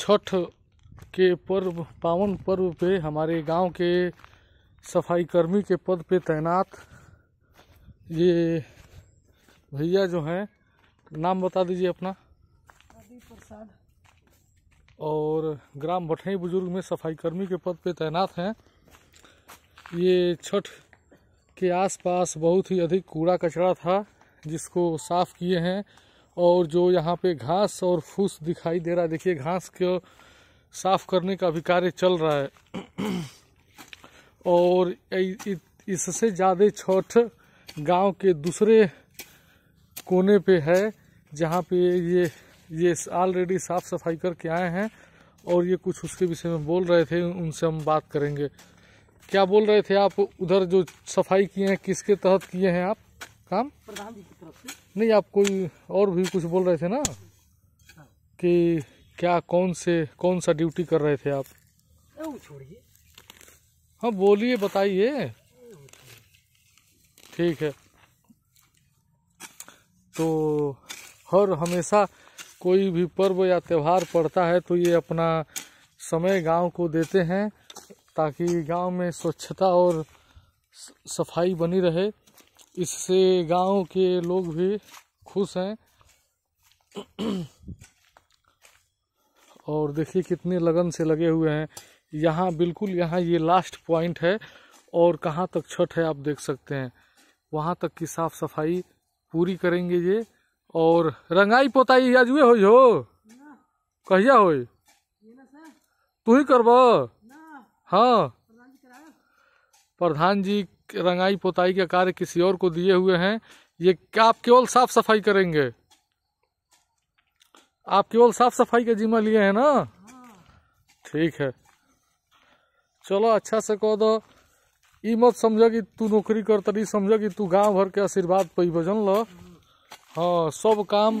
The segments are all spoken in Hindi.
छठ के पर्व पावन पर्व पे हमारे गांव के सफाई कर्मी के पद पे तैनात ये भैया जो हैं नाम बता दीजिए अपना प्रसाद और ग्राम भटही बुजुर्ग में सफाई कर्मी के पद पे तैनात हैं ये छठ के आसपास बहुत ही अधिक कूड़ा कचरा था जिसको साफ़ किए हैं और जो यहाँ पे घास और फूस दिखाई दे रहा है देखिए घास को साफ करने का भी कार्य चल रहा है और इससे ज़्यादा छठ गांव के दूसरे कोने पे है जहाँ पे ये ये ऑलरेडी साफ सफाई करके आए हैं और ये कुछ उसके विषय में बोल रहे थे उनसे हम बात करेंगे क्या बोल रहे थे आप उधर जो सफाई किए हैं किसके तहत किए हैं आप काम प्रधान जी की तरफ से नहीं आप कोई और भी कुछ बोल रहे थे ना हाँ। कि क्या कौन से कौन सा ड्यूटी कर रहे थे आप छोड़िए हाँ बोलिए बताइए ठीक है तो हर हमेशा कोई भी पर्व या त्यौहार पड़ता है तो ये अपना समय गांव को देते हैं ताकि गांव में स्वच्छता और सफाई बनी रहे इससे गांव के लोग भी खुश हैं और देखिए कितने लगन से लगे हुए हैं यहाँ बिल्कुल यहाँ ये लास्ट पॉइंट है और कहाँ तक छठ है आप देख सकते हैं वहाँ तक की साफ सफाई पूरी करेंगे ये और रंगाई पोताई आज हुए हो जो कहिया हो तू ही करब हाँ प्रधान जी रंगाई पोताई का कार्य किसी और को दिए हुए हैं ये आप केवल साफ सफाई करेंगे आप केवल साफ सफाई का जिम्मा लिए हैं ना ठीक है चलो अच्छा से कह दो ये मत समझ कि तू नौकरी कर तरी समझो कि तू गांव भर के आशीर्वाद भजन लो हाँ सब काम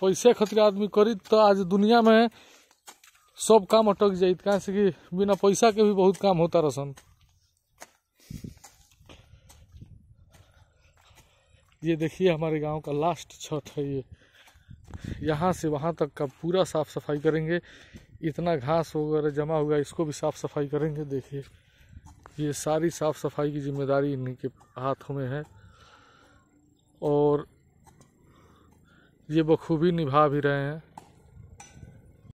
पैसे खतरे आदमी करी तो आज दुनिया में सब काम अटक जाए कहाँ से कि बिना पैसा के भी बहुत काम होता रसन ये देखिए हमारे गांव का लास्ट छत है ये यहाँ से वहाँ तक का पूरा साफ़ सफाई करेंगे इतना घास वगैरह जमा हुआ इसको भी साफ़ सफाई करेंगे देखिए ये सारी साफ़ सफाई की जिम्मेदारी इन्हीं के हाथों में है और ये बखूबी निभा भी रहे हैं